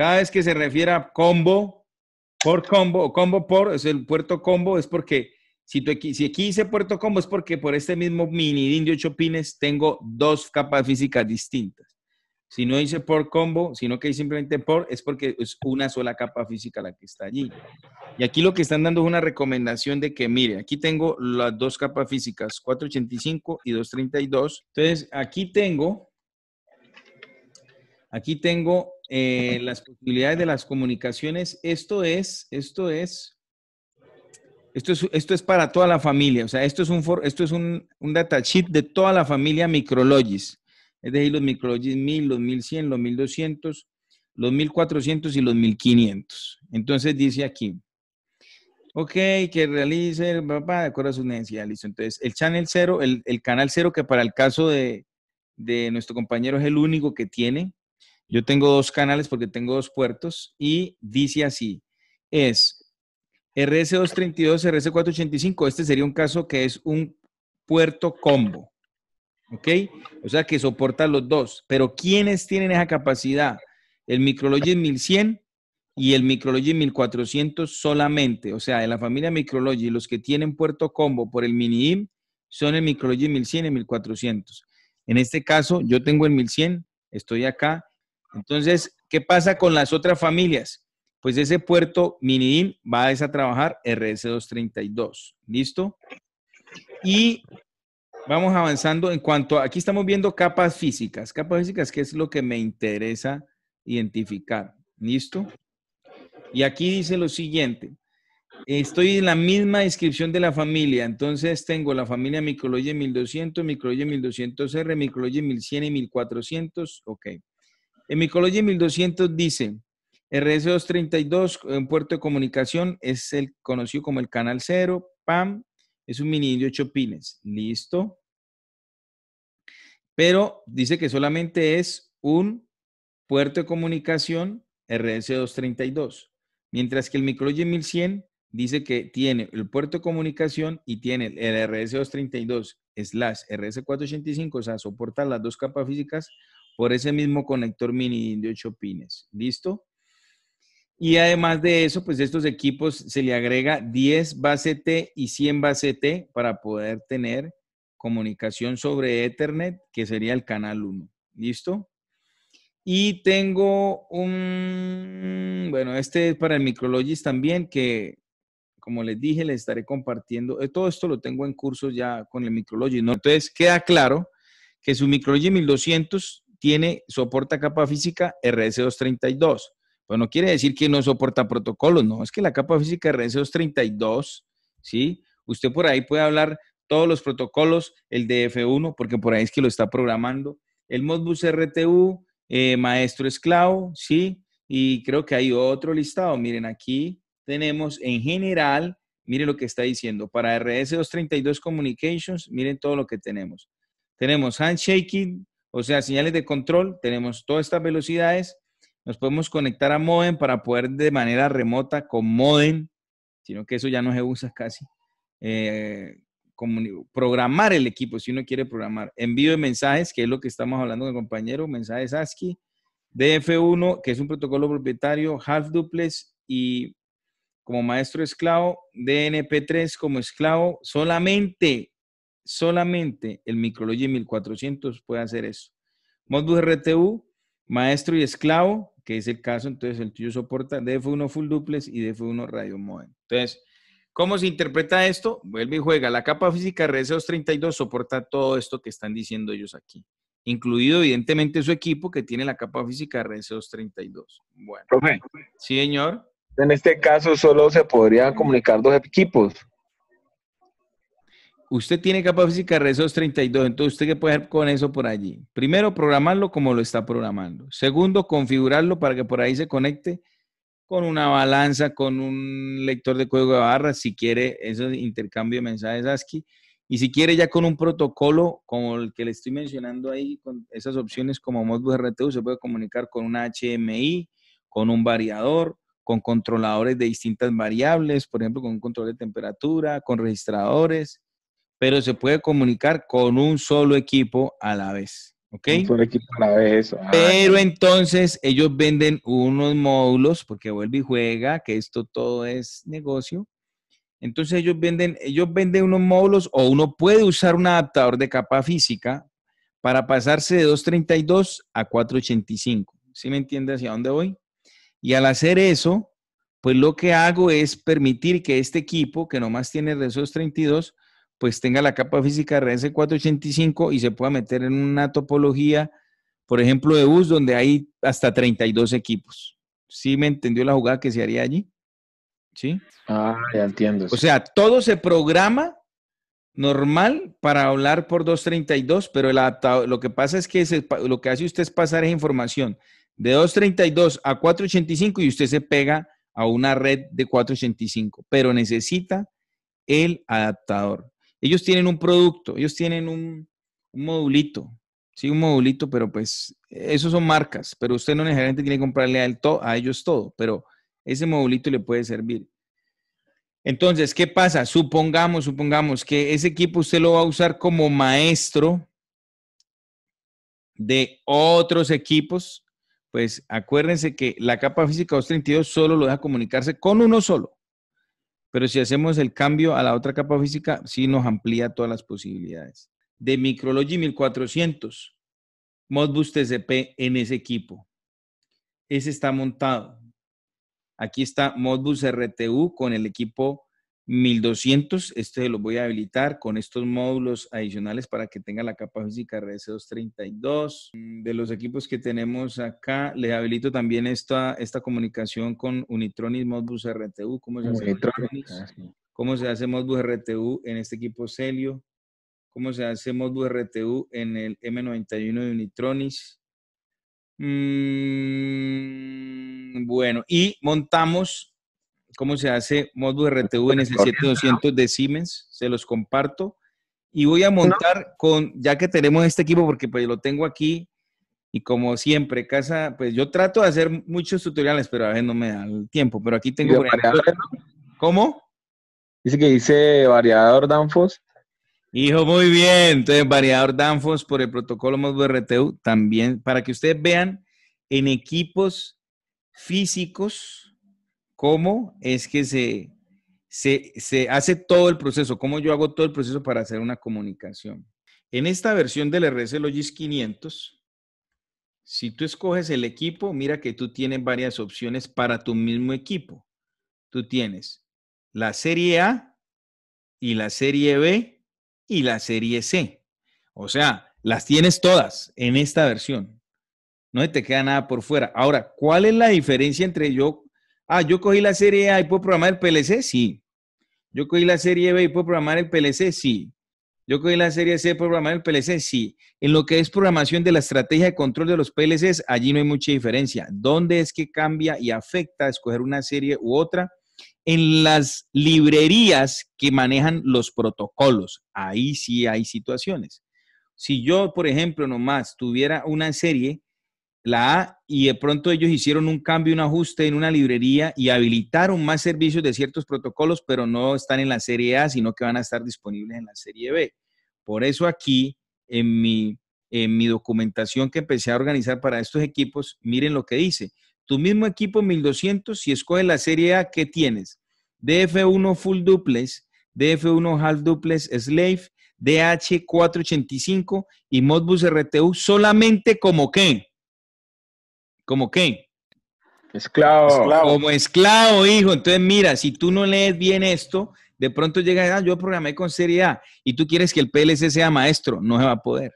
Cada vez que se refiere a combo, por combo, o combo por, es el puerto combo, es porque si, si aquí dice puerto combo es porque por este mismo mini DIN de 8 pines tengo dos capas físicas distintas. Si no hice por combo, sino que hay simplemente por, es porque es una sola capa física la que está allí. Y aquí lo que están dando es una recomendación de que, mire, aquí tengo las dos capas físicas, 485 y 232. Entonces, aquí tengo, aquí tengo eh, las posibilidades de las comunicaciones. Esto es, esto es, esto es, esto es para toda la familia. O sea, esto es un, for, esto es un, un data sheet de toda la familia Micrologis. Es decir, los Micrologis 1000, los 1100, los 1200, los 1400 y los 1500. Entonces dice aquí, ok, que realice, papá, de acuerdo a sus necesidades, listo. Entonces, el channel 0, el, canal 0, que para el caso de, de nuestro compañero es el único que tiene, yo tengo dos canales porque tengo dos puertos y dice así, es RS232, RS485, este sería un caso que es un puerto combo, ¿ok? O sea que soporta los dos, pero ¿quiénes tienen esa capacidad? El Micrology 1100 y el Micrology 1400 solamente, o sea, de la familia Micrology, los que tienen puerto combo por el mini im son el Micrology 1100 y 1400. En este caso, yo tengo el 1100, estoy acá, entonces, ¿qué pasa con las otras familias? Pues ese puerto Minidin va a trabajar RS232. ¿Listo? Y vamos avanzando en cuanto aquí estamos viendo capas físicas. Capas físicas, que es lo que me interesa identificar. ¿Listo? Y aquí dice lo siguiente. Estoy en la misma descripción de la familia, entonces tengo la familia Micrology 1200, Micrology 1200R, Micrologie 1100 y 1400, ok. El Micrology 1200 dice, RS232, un puerto de comunicación, es el conocido como el canal cero, PAM, es un mini de 8 pines, listo. Pero dice que solamente es un puerto de comunicación RS232, mientras que el Micrology 1100 dice que tiene el puerto de comunicación y tiene el RS232 las RS485, o sea, soporta las dos capas físicas por ese mismo conector mini de 8 pines. ¿Listo? Y además de eso, pues estos equipos se le agrega 10 base T y 100 base T para poder tener comunicación sobre Ethernet, que sería el canal 1. ¿Listo? Y tengo un, bueno, este es para el Micrologis también, que como les dije, les estaré compartiendo. Eh, todo esto lo tengo en cursos ya con el Micrologis. ¿no? Entonces, queda claro que su Micrologis 1200 tiene, soporta capa física RS232. Pues no quiere decir que no soporta protocolos, no, es que la capa física RS232, ¿sí? Usted por ahí puede hablar todos los protocolos, el DF1, porque por ahí es que lo está programando, el Modbus RTU, eh, Maestro Esclavo, ¿sí? Y creo que hay otro listado. Miren, aquí tenemos en general, miren lo que está diciendo, para RS232 Communications, miren todo lo que tenemos. Tenemos handshaking, o sea, señales de control, tenemos todas estas velocidades, nos podemos conectar a modem para poder de manera remota con modem, sino que eso ya no se usa casi, eh, programar el equipo si uno quiere programar. Envío de mensajes, que es lo que estamos hablando con el compañero, mensajes ASCII, DF1, que es un protocolo propietario, half duplex y como maestro esclavo, DNP3 como esclavo, solamente Solamente el Micrology 1400 puede hacer eso. Modbus RTU, maestro y esclavo, que es el caso, entonces el tuyo soporta DF1 full duplex y DF1 radio modem. Entonces, ¿cómo se interpreta esto? Vuelve y juega. La capa física RS232 e soporta todo esto que están diciendo ellos aquí, incluido evidentemente su equipo que tiene la capa física RS232. E bueno. Profe. Sí, señor. En este caso solo se podrían comunicar dos equipos usted tiene capa física de esos 32, entonces usted qué puede hacer con eso por allí. Primero, programarlo como lo está programando. Segundo, configurarlo para que por ahí se conecte con una balanza, con un lector de código de barras, si quiere ese intercambio de mensajes ASCII. Y si quiere ya con un protocolo como el que le estoy mencionando ahí, con esas opciones como Modbus RTU, se puede comunicar con un HMI, con un variador, con controladores de distintas variables, por ejemplo, con un control de temperatura, con registradores, pero se puede comunicar con un solo equipo a la vez. ¿Ok? Un solo equipo a la vez, ah, Pero entonces ellos venden unos módulos, porque vuelve y juega, que esto todo es negocio. Entonces ellos venden, ellos venden unos módulos o uno puede usar un adaptador de capa física para pasarse de 232 a 485. ¿Sí me entiende hacia dónde voy? Y al hacer eso, pues lo que hago es permitir que este equipo, que nomás tiene esos 32, pues tenga la capa física RS485 y se pueda meter en una topología, por ejemplo, de bus donde hay hasta 32 equipos. ¿Sí me entendió la jugada que se haría allí? ¿Sí? Ah, ya entiendo. O sea, todo se programa normal para hablar por 232, pero el lo que pasa es que lo que hace usted es pasar esa información de 232 a 485 y usted se pega a una red de 485, pero necesita el adaptador ellos tienen un producto, ellos tienen un, modulito, sí, un modulito, pero pues esos son marcas, pero usted no necesariamente tiene que comprarle a, a ellos todo, pero ese modulito le puede servir. Entonces, ¿qué pasa? Supongamos, supongamos que ese equipo usted lo va a usar como maestro de otros equipos. Pues acuérdense que la capa física 232 solo lo deja comunicarse con uno solo. Pero si hacemos el cambio a la otra capa física, sí nos amplía todas las posibilidades. De Micrology 1400, Modbus TCP en ese equipo. Ese está montado. Aquí está Modbus RTU con el equipo 1200, este lo voy a habilitar con estos módulos adicionales para que tenga la capa física RS232. Mm, de los equipos que tenemos acá, les habilito también esta, esta comunicación con Unitronis, Modbus RTU. ¿Cómo se hace ah, ¿Cómo se hace Modbus RTU en este equipo Celio? ¿Cómo se hace Modbus RTU en el M91 de Unitronis? Mm, bueno, y montamos cómo se hace modo RTU en ese 7200 de Siemens, se los comparto. Y voy a montar con, ya que tenemos este equipo, porque pues lo tengo aquí, y como siempre, casa, pues yo trato de hacer muchos tutoriales, pero a veces no me da el tiempo, pero aquí tengo... ¿Cómo? Dice que dice variador Danfoss. Hijo, muy bien. Entonces, variador Danfoss por el protocolo Modbus RTU también, para que ustedes vean en equipos físicos cómo es que se, se, hace todo el proceso, cómo yo hago todo el proceso para hacer una comunicación. En esta versión del RSLogis Logis 500, si tú escoges el equipo, mira que tú tienes varias opciones para tu mismo equipo. Tú tienes la serie A y la serie B y la serie C. O sea, las tienes todas en esta versión. No te queda nada por fuera. Ahora, ¿cuál es la diferencia entre yo Ah, yo cogí la serie A y puedo programar el PLC, sí. Yo cogí la serie B y puedo programar el PLC, sí. Yo cogí la serie C, puedo programar el PLC, sí. En lo que es programación de la estrategia de control de los PLCs, allí no hay mucha diferencia. ¿Dónde es que cambia y afecta escoger una serie u otra? En las librerías que manejan los protocolos, ahí sí hay situaciones. Si yo, por ejemplo, nomás tuviera una serie la A, y de pronto ellos hicieron un cambio, un ajuste en una librería y habilitaron más servicios de ciertos protocolos, pero no están en la serie A, sino que van a estar disponibles en la serie B. Por eso aquí, en mi, documentación que empecé a organizar para estos equipos, miren lo que dice. Tu mismo equipo 1200, si escoges la serie A, ¿qué tienes? DF1 Full Duplex, DF1 Half Duplex Slave, DH485 y Modbus RTU solamente como qué? ¿Cómo qué? Esclavo. Como esclavo, hijo. Entonces, mira, si tú no lees bien esto, de pronto llega, ah, yo programé con Serie A y tú quieres que el PLC sea maestro, no se va a poder.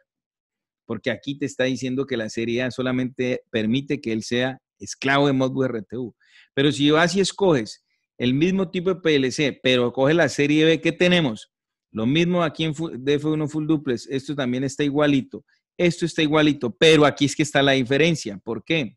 Porque aquí te está diciendo que la seriedad solamente permite que él sea esclavo de Modbus RTU. Pero si vas y escoges el mismo tipo de PLC, pero coge la serie B, que tenemos? Lo mismo aquí en DF1 Full Duplex, esto también está igualito, esto está igualito, pero aquí es que está la diferencia. ¿Por qué?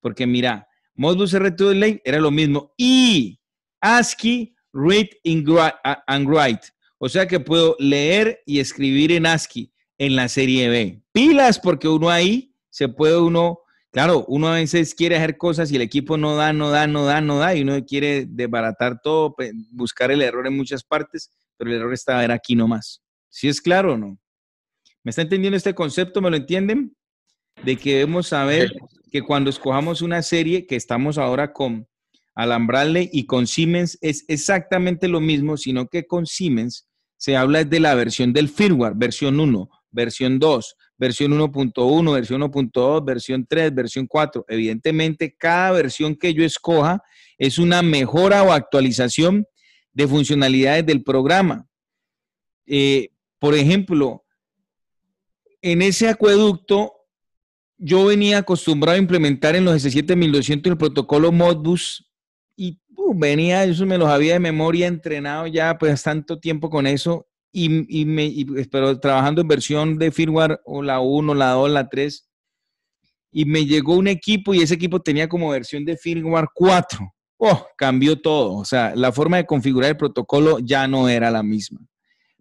Porque mira, Modbus R2 era lo mismo. Y ASCII, read and write. O sea que puedo leer y escribir en ASCII en la serie B. Pilas, porque uno ahí se puede uno, claro, uno a veces quiere hacer cosas y el equipo no da, no da, no da, no da, y uno quiere desbaratar todo, buscar el error en muchas partes, pero el error está aquí nomás. ¿Sí es claro o no? ¿Me está entendiendo este concepto? ¿Me lo entienden? de que debemos saber que cuando escojamos una serie que estamos ahora con Alambrale y con Siemens es exactamente lo mismo, sino que con Siemens se habla de la versión del firmware, versión 1, versión 2, versión 1.1, versión 1.2, versión 3, versión 4. Evidentemente, cada versión que yo escoja es una mejora o actualización de funcionalidades del programa. Eh, por ejemplo, en ese acueducto yo venía acostumbrado a implementar en los doscientos el protocolo Modbus y venía, eso me los había de memoria entrenado ya pues tanto tiempo con eso y, me, y, pues, pero trabajando en versión de firmware o la 1, la 2, la 3 y me llegó un equipo y ese equipo tenía como versión de firmware 4. Oh, cambió todo. O sea, la forma de configurar el protocolo ya no era la misma.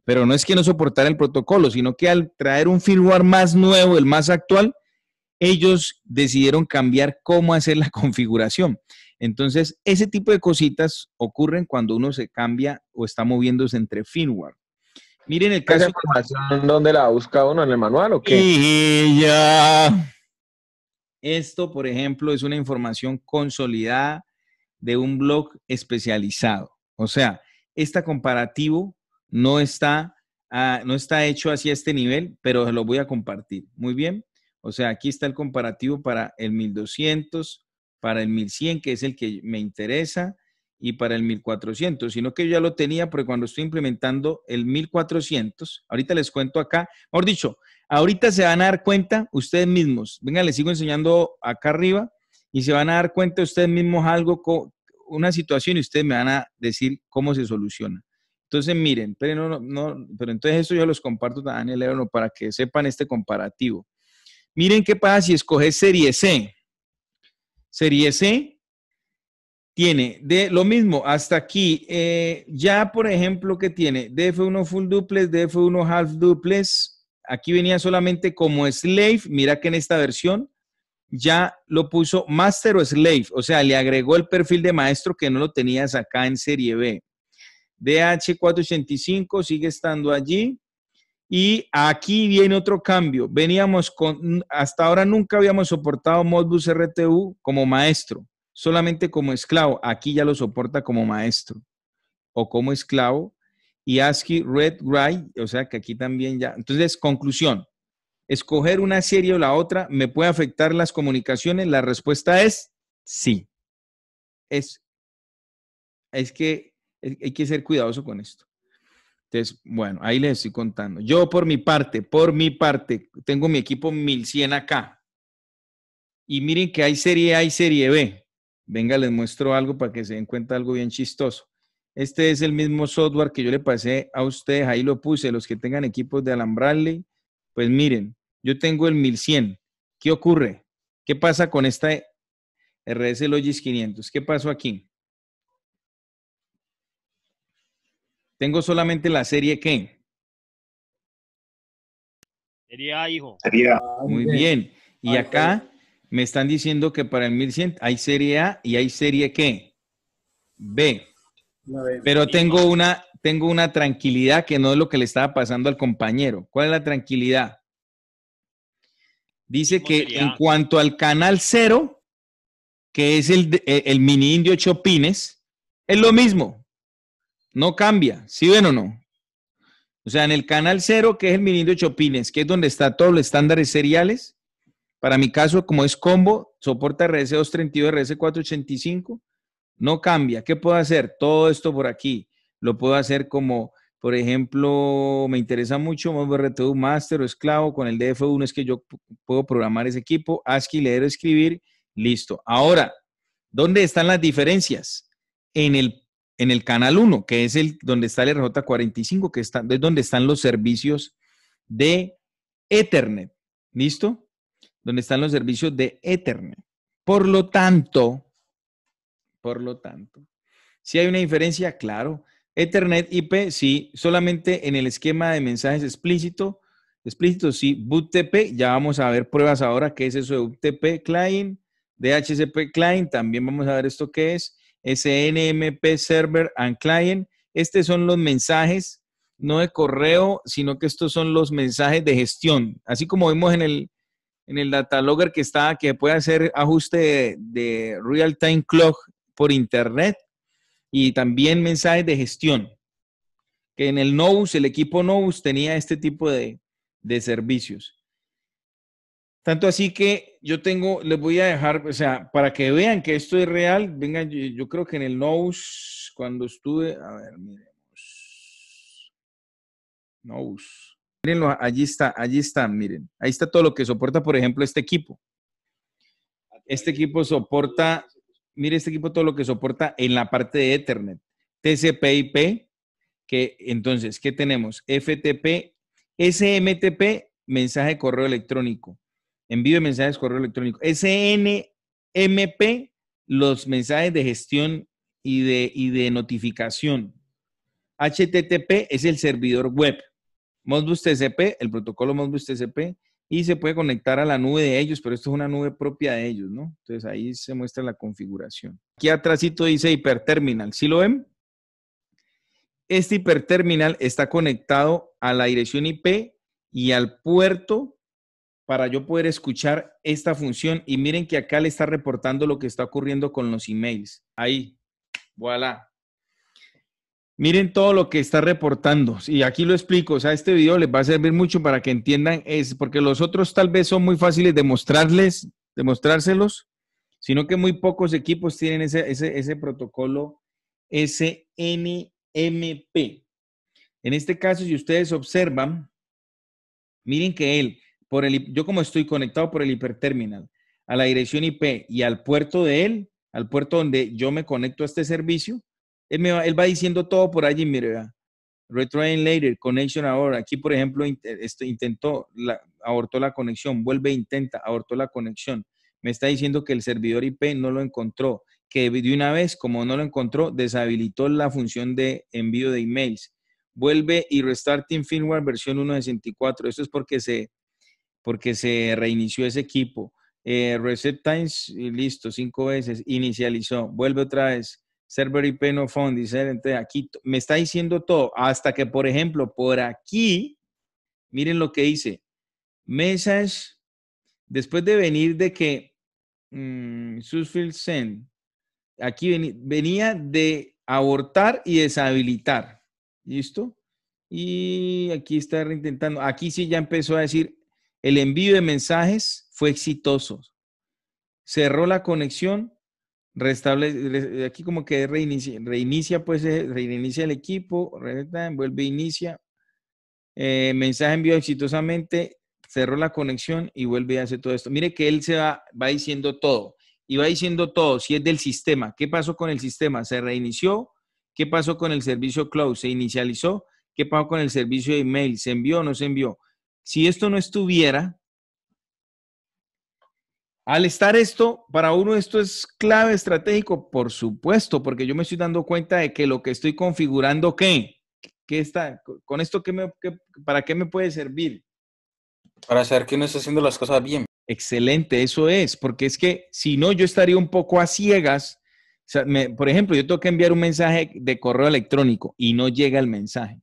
Pero no es que no soportara el protocolo, sino que al traer un firmware más nuevo, el más actual, ellos decidieron cambiar cómo hacer la configuración. Entonces, ese tipo de cositas ocurren cuando uno se cambia o está moviéndose entre firmware. Miren el caso. ¿Esa información donde la busca uno en el manual o qué? ya. Esto, por ejemplo, es una información consolidada de un blog especializado. O sea, este comparativo no está, ah, no está hecho hacia este nivel, pero lo voy a compartir. Muy bien. O sea, aquí está el comparativo para el 1200, para el 1100, que es el que me interesa, y para el 1400, sino que yo ya lo tenía porque cuando estoy implementando el 1400, ahorita les cuento acá, mejor dicho, ahorita se van a dar cuenta ustedes mismos, venga, les sigo enseñando acá arriba y se van a dar cuenta ustedes mismos algo, una situación y ustedes me van a decir cómo se soluciona. Entonces, miren, pero, no, no, pero entonces eso yo los comparto Daniel para que sepan este comparativo. Miren qué pasa si escoges serie C. Serie C tiene de lo mismo hasta aquí. Eh, ya, por ejemplo, que tiene DF1 full duplex, DF1 half duplex. Aquí venía solamente como slave. Mira que en esta versión ya lo puso master o slave. O sea, le agregó el perfil de maestro que no lo tenías acá en serie B. DH485 sigue estando allí. Y aquí viene otro cambio. Veníamos con, hasta ahora nunca habíamos soportado Modbus RTU como maestro, solamente como esclavo. Aquí ya lo soporta como maestro o como esclavo. Y ASCII Red Write, o sea que aquí también ya. Entonces, conclusión. Escoger una serie o la otra me puede afectar las comunicaciones. La respuesta es sí. Es, es que hay que ser cuidadoso con esto. Entonces, bueno, ahí les estoy contando. Yo por mi parte, por mi parte, tengo mi equipo 1100 acá. Y miren que hay serie A y serie B. Venga, les muestro algo para que se den cuenta algo bien chistoso. Este es el mismo software que yo le pasé a ustedes, ahí lo puse, los que tengan equipos de alambrarle, pues miren, yo tengo el 1100. ¿Qué ocurre? ¿Qué pasa con esta RS Logis 500? ¿Qué pasó aquí? Tengo solamente la serie que. Serie A, hijo. Sería A. Ah, muy bien. Y acá me están diciendo que para el 1100 hay serie A y hay serie que. B. Pero tengo una, tengo una tranquilidad que no es lo que le estaba pasando al compañero. ¿Cuál es la tranquilidad? Dice que en cuanto al canal cero, que es el, el mini indio Chopines, es lo mismo. No cambia, ¿sí ven o no? O sea, en el canal cero, que es el Mirindo de Chopines, que es donde está todos los estándares seriales, para mi caso, como es combo, soporta RS232, RS485, no cambia. ¿Qué puedo hacer? Todo esto por aquí. Lo puedo hacer como, por ejemplo, me interesa mucho todo Master o Esclavo, con el DF1 es que yo puedo programar ese equipo, ASCII, leer, escribir, listo. Ahora, ¿dónde están las diferencias? En el en el canal 1, que es el donde está el RJ45, que está, es donde están los servicios de Ethernet. ¿Listo? Donde están los servicios de Ethernet. Por lo tanto, por lo tanto, si hay una diferencia, claro. Ethernet IP, sí, solamente en el esquema de mensajes explícito, explícito, sí, BUTP, ya vamos a ver pruebas ahora qué es eso de UTP client, DHCP client, también vamos a ver esto qué es SNMP Server and Client. Estos son los mensajes, no de correo, sino que estos son los mensajes de gestión. Así como vimos en el, en data logger que estaba que puede hacer ajuste de, real time clock por internet y también mensajes de gestión. Que en el NOUS, el equipo NOUS tenía este tipo de servicios. Tanto así que yo tengo, les voy a dejar, o sea, para que vean que esto es real, vengan, yo, creo que en el NOS, cuando estuve, a ver, miremos. NOS. mirenlo, allí está, allí está, miren. Ahí está todo lo que soporta, por ejemplo, este equipo. Este equipo soporta, mire este equipo todo lo que soporta en la parte de Ethernet. TCP/IP, que entonces, ¿qué tenemos? FTP, SMTP, mensaje de correo electrónico envío de mensajes correo electrónico. SNMP, los mensajes de gestión y de, de notificación. HTTP es el servidor web. Modbus TCP, el protocolo Modbus TCP, y se puede conectar a la nube de ellos, pero esto es una nube propia de ellos, ¿no? Entonces ahí se muestra la configuración. Aquí atrásito dice hiperterminal, ¿sí lo ven? Este hiperterminal está conectado a la dirección IP y al puerto para yo poder escuchar esta función. Y miren que acá le está reportando lo que está ocurriendo con los emails. Ahí, voilà. Miren todo lo que está reportando. Y aquí lo explico. O sea, este video les va a servir mucho para que entiendan, es porque los otros tal vez son muy fáciles de mostrarles, de mostrárselos, sino que muy pocos equipos tienen ese, ese, ese protocolo SNMP. En este caso, si ustedes observan, miren que él el, yo como estoy conectado por el hiperterminal a la dirección IP y al puerto de él, al puerto donde yo me conecto a este servicio, él, va, diciendo todo por allí, mira, retrain later, connection ahora. Aquí, por ejemplo, este, intentó, abortó la conexión, vuelve, e intenta, abortó la conexión. Me está diciendo que el servidor IP no lo encontró, que de una vez, como no lo encontró, deshabilitó la función de envío de emails. Vuelve y restarting firmware versión 1.64. Esto es porque se porque se reinició ese equipo. Eh, reset times, listo, cinco veces, inicializó, vuelve otra vez, server IP no found, dice, entonces aquí me está diciendo todo, hasta que, por ejemplo, por aquí, miren lo que dice, message, después de venir de que mm, Susfield send, aquí venía de abortar y deshabilitar, ¿listo? Y aquí está intentando aquí sí ya empezó a decir el envío de mensajes fue exitoso. Cerró la conexión, restablece, aquí como que reinicia, pues, eh, reinicia el equipo, vuelve, inicia. Eh, mensaje envió exitosamente, cerró la conexión y vuelve y hace todo esto. Mire que él se va, va diciendo todo y va diciendo todo, si es del sistema, ¿qué pasó con el sistema? ¿Se reinició? ¿Qué pasó con el servicio cloud? ¿Se inicializó? ¿Qué pasó con el servicio de email? ¿Se envió o no se envió? Si esto no estuviera, al estar esto, para uno esto es clave estratégico, por supuesto, porque yo me estoy dando cuenta de que lo que estoy configurando, ¿qué? ¿Qué está? ¿Con esto para qué me puede servir? Para saber que uno está haciendo las cosas bien. Excelente, eso es, porque es que si no, yo estaría un poco a ciegas. por ejemplo, yo tengo que enviar un mensaje de correo electrónico y no llega el mensaje.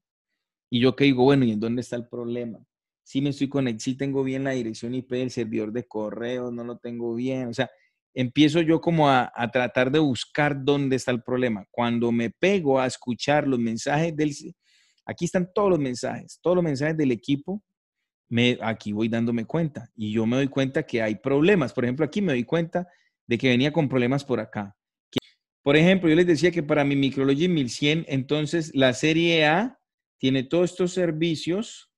Y yo que digo, bueno, ¿y en dónde está el problema? si me estoy conectando, si tengo bien la dirección IP del servidor de correo, no lo tengo bien. O sea, empiezo yo como a, tratar de buscar dónde está el problema. Cuando me pego a escuchar los mensajes del... Aquí están todos los mensajes, todos los mensajes del equipo. Me, aquí voy dándome cuenta y yo me doy cuenta que hay problemas. Por ejemplo, aquí me doy cuenta de que venía con problemas por acá. Por ejemplo, yo les decía que para mi Micrology 1100, entonces la serie A tiene todos estos servicios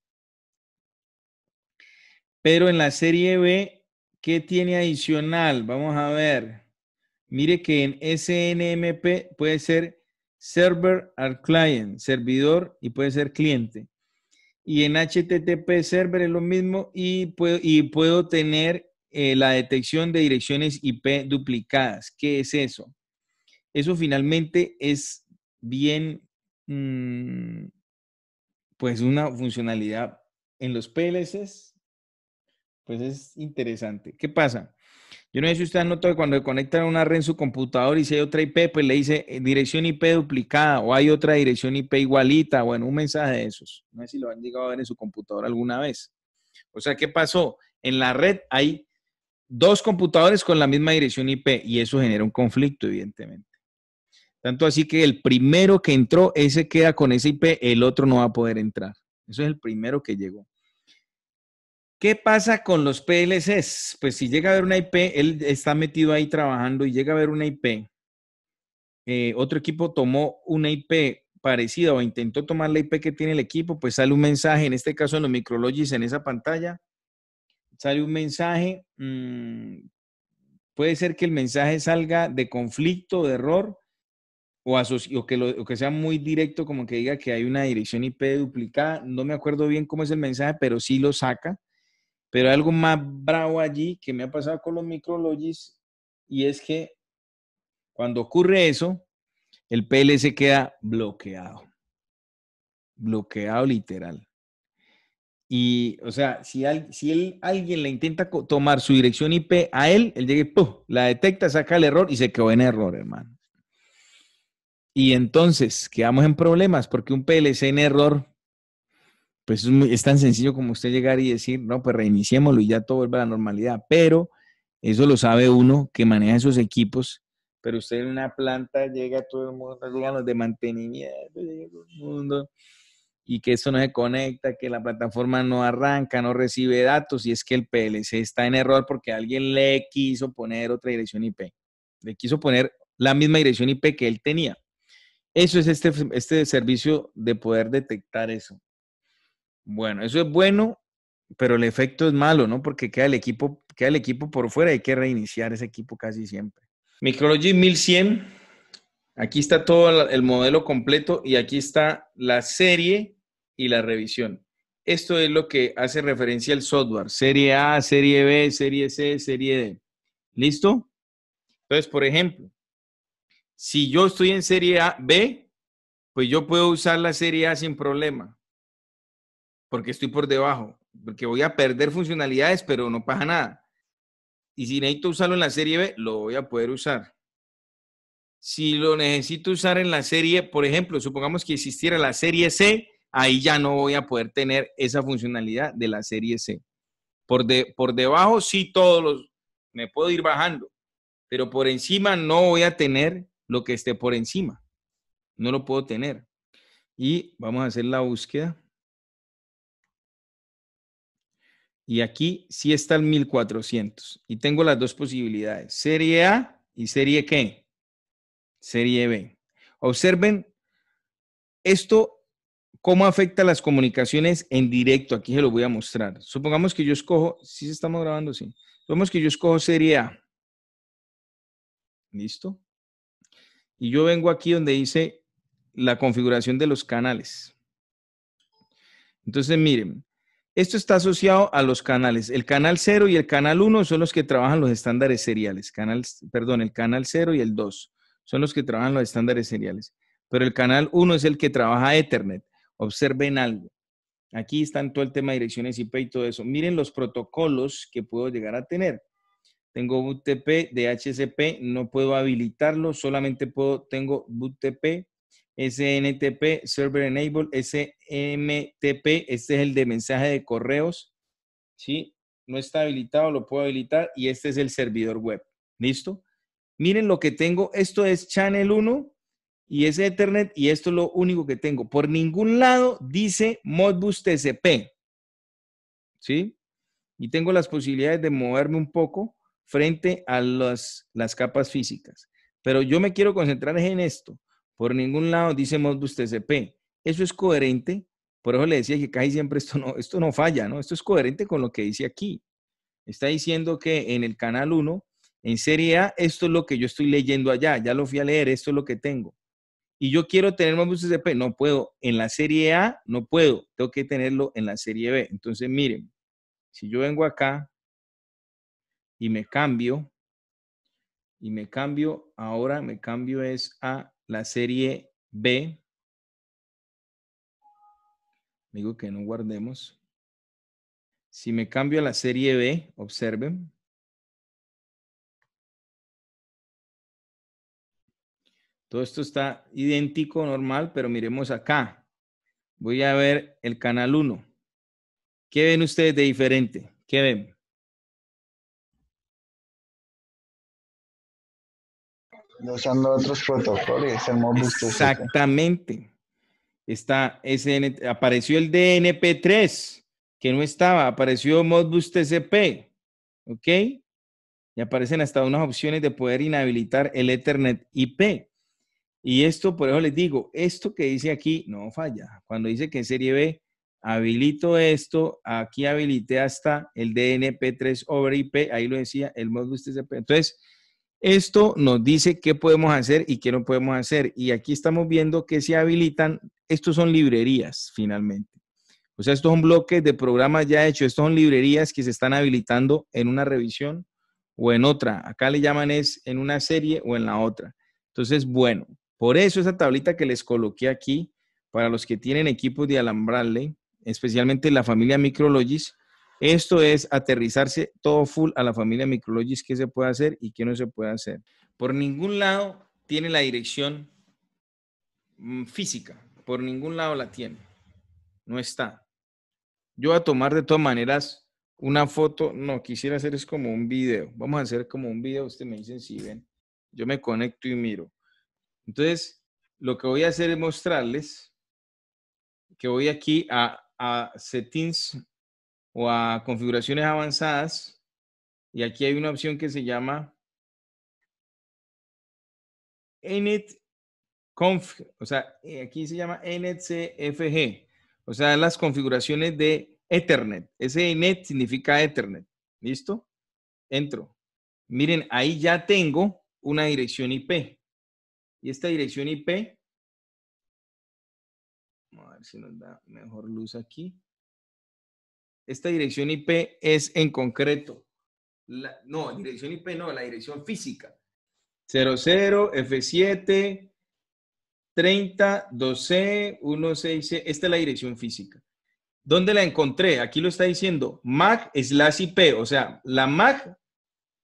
pero en la serie B, ¿qué tiene adicional? Vamos a ver. Mire que en SNMP puede ser server al client, servidor y puede ser cliente. Y en HTTP server es lo mismo y puedo, puedo tener eh, la detección de direcciones IP duplicadas. ¿Qué es eso? Eso finalmente es bien, mm, pues una funcionalidad en los PLCs pues es interesante. ¿Qué pasa? Yo no sé si usted notado que cuando conectan una red en su computador y si hay otra IP, pues le dice eh, dirección IP duplicada o hay otra dirección IP igualita. Bueno, un mensaje de esos. No sé si lo han llegado a ver en su computadora alguna vez. O sea, ¿qué pasó? En la red hay dos computadores con la misma dirección IP y eso genera un conflicto, evidentemente. Tanto así que el primero que entró, ese queda con esa IP, el otro no va a poder entrar. Eso es el primero que llegó. ¿Qué pasa con los PLCs? Pues si llega a ver una IP, él está metido ahí trabajando y llega a ver una IP. Eh, otro equipo tomó una IP parecida o intentó tomar la IP que tiene el equipo, pues sale un mensaje, en este caso en los micrologis en esa pantalla, sale un mensaje, mm, puede ser que el mensaje salga de conflicto, de error, o, que sea muy directo, como que diga que hay una dirección IP duplicada. No me acuerdo bien cómo es el mensaje, pero sí lo saca. Pero algo más bravo allí que me ha pasado con los micrologis y es que cuando ocurre eso, el PLC queda bloqueado. Bloqueado literal. Y, o sea, si, alguien le intenta tomar su dirección IP a él, él llega y la detecta, saca el error y se quedó en error, hermano. Y entonces quedamos en problemas porque un PLC en error pues es, tan sencillo como usted llegar y decir, no, pues reiniciémoslo y ya todo vuelve a la normalidad. Pero eso lo sabe uno que maneja esos equipos. Pero usted en una planta llega todo el mundo, los de mantenimiento, llega todo el mundo, y que eso no se conecta, que la plataforma no arranca, no recibe datos, y es que el PLC está en error porque alguien le quiso poner otra dirección IP. Le quiso poner la misma dirección IP que él tenía. Eso es este, este servicio de poder detectar eso. Bueno, eso es bueno, pero el efecto es malo, ¿no? Porque queda el equipo, queda el equipo por fuera, hay que reiniciar ese equipo casi siempre. Micrology 1100, aquí está todo el modelo completo y aquí está la serie y la revisión. Esto es lo que hace referencia al software, serie A, serie B, serie C, serie D. ¿Listo? Entonces, por ejemplo, si yo estoy en serie A, B, pues yo puedo usar la serie A sin problema porque estoy por debajo, porque voy a perder funcionalidades, pero no pasa nada. Y si necesito usarlo en la serie B, lo voy a poder usar. Si lo necesito usar en la serie, por ejemplo, supongamos que existiera la serie C, ahí ya no voy a poder tener esa funcionalidad de la serie C. Por, por debajo sí todos los, me puedo ir bajando, pero por encima no voy a tener lo que esté por encima. No lo puedo tener. Y vamos a hacer la búsqueda. Y aquí sí está el 1400. Y tengo las dos posibilidades, serie A y serie qué? Serie B. Observen esto, cómo afecta las comunicaciones en directo. Aquí se lo voy a mostrar. Supongamos que yo escojo, si ¿sí estamos grabando, sí. Supongamos que yo escojo serie A. ¿Listo? Y yo vengo aquí donde dice la configuración de los canales. Entonces, miren, esto está asociado a los canales. El canal 0 y el canal 1 son los que trabajan los estándares seriales. perdón, el canal 0 y el 2 son los que trabajan los estándares seriales. Pero el canal 1 es el que trabaja Ethernet. Observen algo. Aquí están todo el tema de direcciones IP y todo eso. Miren los protocolos que puedo llegar a tener. Tengo de HCP, no puedo habilitarlo, solamente puedo, tengo BUTP, SNTP, Server Enable, SMTP, este es el de mensaje de correos, ¿sí? No está habilitado, lo puedo habilitar y este es el servidor web, ¿listo? Miren lo que tengo, esto es Channel 1 y es Ethernet y esto es lo único que tengo. Por ningún lado dice Modbus TCP, ¿sí? Y tengo las posibilidades de moverme un poco frente a las, las capas físicas. Pero yo me quiero concentrar en esto. Por ningún lado dice Modbus TCP. Eso es coherente. Por eso le decía que casi siempre esto no, esto no falla, ¿no? Esto es coherente con lo que dice aquí. Está diciendo que en el canal 1, en serie A, esto es lo que yo estoy leyendo allá. Ya lo fui a leer, esto es lo que tengo. Y yo quiero tener Modbus TCP. No puedo. En la serie A no puedo. Tengo que tenerlo en la serie B. Entonces, miren, si yo vengo acá y me cambio, y me cambio, ahora me cambio es a la serie B. Digo que no guardemos. Si me cambio a la serie B, observen. Todo esto está idéntico, normal, pero miremos acá. Voy a ver el canal 1. ¿Qué ven ustedes de diferente? ¿Qué ven? Usando otros protocolos, el Exactamente. Está ese apareció el DNP3, que no estaba, apareció Modbus TCP, ¿ok? Y aparecen hasta unas opciones de poder inhabilitar el Ethernet IP. Y esto, por eso les digo, esto que dice aquí no falla. Cuando dice que en serie B habilito esto, aquí habilité hasta el DNP3 over IP, ahí lo decía el Modbus TCP. Entonces, esto nos dice qué podemos hacer y qué no podemos hacer. Y aquí estamos viendo que se habilitan, estos son librerías finalmente. O sea, estos son bloques de programas ya hechos, estos son librerías que se están habilitando en una revisión o en otra. Acá le llaman es en una serie o en la otra. Entonces, bueno, por eso esa tablita que les coloqué aquí, para los que tienen equipos de alambrarle, especialmente la familia Micrologis, esto es aterrizarse todo full a la familia Micrologis, qué se puede hacer y qué no se puede hacer. Por ningún lado tiene la dirección mm, física, por ningún lado la tiene, no está. Yo voy a tomar de todas maneras una foto, no, quisiera hacer es como un video, vamos a hacer como un video, ustedes me dicen si ven, yo me conecto y miro. Entonces, lo que voy a hacer es mostrarles que voy aquí a settings o a configuraciones avanzadas. Y aquí hay una opción que se llama init o sea, eh, aquí se llama NCFG, o sea, las configuraciones de Ethernet. Ese net significa Ethernet. ¿Listo? Entro. Miren, ahí ya tengo una dirección IP. Y esta dirección IP, a ver si nos da mejor luz aquí esta dirección IP es en concreto. no, dirección IP no, la dirección física. 00 F7 30 12 16 Esta es la dirección física. ¿Dónde la encontré? Aquí lo está diciendo MAC slash IP. O sea, la MAC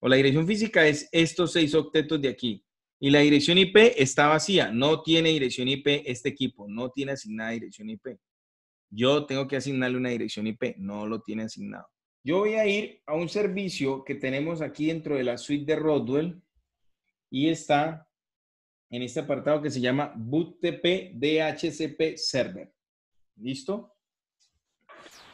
o la dirección física es estos seis octetos de aquí. Y la dirección IP está vacía. No tiene dirección IP este equipo. No tiene asignada dirección IP yo tengo que asignarle una dirección IP, no lo tiene asignado. Yo voy a ir a un servicio que tenemos aquí dentro de la suite de Rodwell y está en este apartado que se llama BootTP DHCP Server. ¿Listo?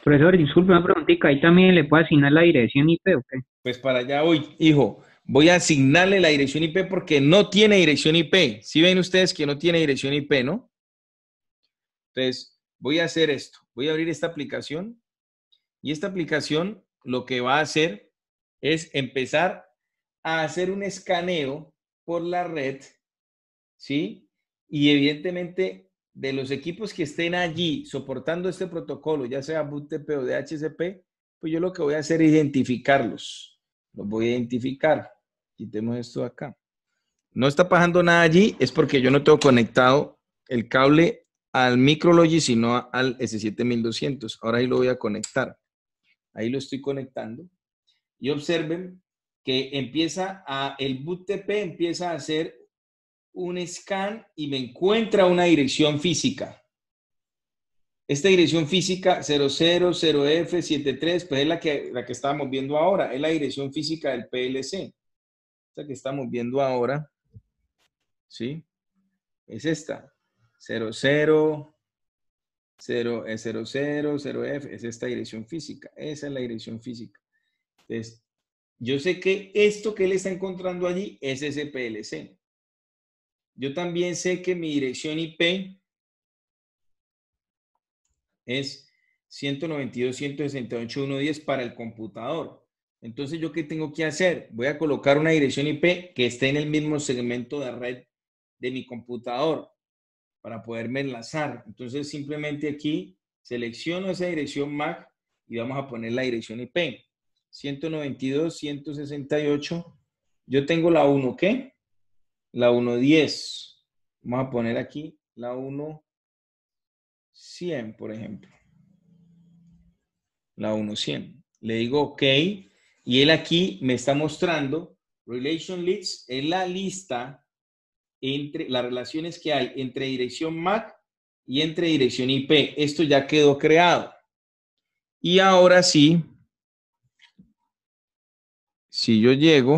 Profesor, disculpe una preguntita, ahí también le puedo asignar la dirección IP, ¿ok? Pues para allá voy, hijo. Voy a asignarle la dirección IP porque no tiene dirección IP. Si ven ustedes que no tiene dirección IP, ¿no? Entonces, voy a hacer esto, voy a abrir esta aplicación y esta aplicación lo que va a hacer es empezar a hacer un escaneo por la red, ¿sí? Y evidentemente de los equipos que estén allí soportando este protocolo, ya sea BTP o DHCP, pues yo lo que voy a hacer es identificarlos. Los voy a identificar. Quitemos esto acá. No está pasando nada allí, es porque yo no tengo conectado el cable al Micrology, sino al S7200. Ahora ahí lo voy a conectar. Ahí lo estoy conectando. Y observen que empieza a, el TP empieza a hacer un scan y me encuentra una dirección física. Esta dirección física 000F73, pues es la que, la que estábamos viendo ahora, es la dirección física del PLC. Esta que estamos viendo ahora, ¿sí? Es esta. 0, 0, 0 f es esta dirección física, esa es la dirección física. Entonces, yo sé que esto que él está encontrando allí es ese PLC. Yo también sé que mi dirección IP es 192.168.110 para el computador. Entonces, ¿yo qué tengo que hacer? Voy a colocar una dirección IP que esté en el mismo segmento de red de mi computador para poderme enlazar. Entonces simplemente aquí selecciono esa dirección MAC y vamos a poner la dirección IP. 192, 168. Yo tengo la 1, ¿qué? La 110. Vamos a poner aquí la 1, por ejemplo. La 1.100 Le digo OK. Y él aquí me está mostrando Relation Leads. en la lista entre las relaciones que hay entre dirección MAC y entre dirección IP. Esto ya quedó creado. Y ahora sí, si yo llego,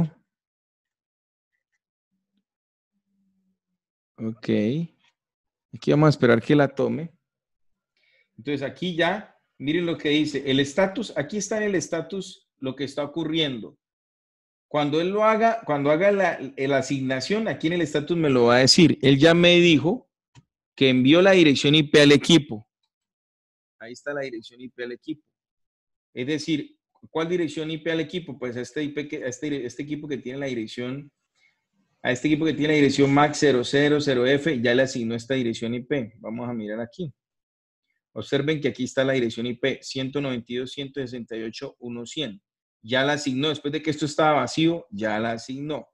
ok, aquí vamos a esperar que la tome. Entonces aquí ya, miren lo que dice, el estatus, aquí está en el estatus lo que está ocurriendo. Cuando él lo haga, cuando haga la, asignación, aquí en el estatus me lo va a decir. Él ya me dijo que envió la dirección IP al equipo. Ahí está la dirección IP al equipo. Es decir, ¿cuál dirección IP al equipo? Pues a este, IP este, este, equipo que tiene la dirección, a este equipo que tiene la dirección MAC000F, ya le asignó esta dirección IP. Vamos a mirar aquí. Observen que aquí está la dirección IP 192.168.1.100 ya la asignó, después de que esto estaba vacío, ya la asignó.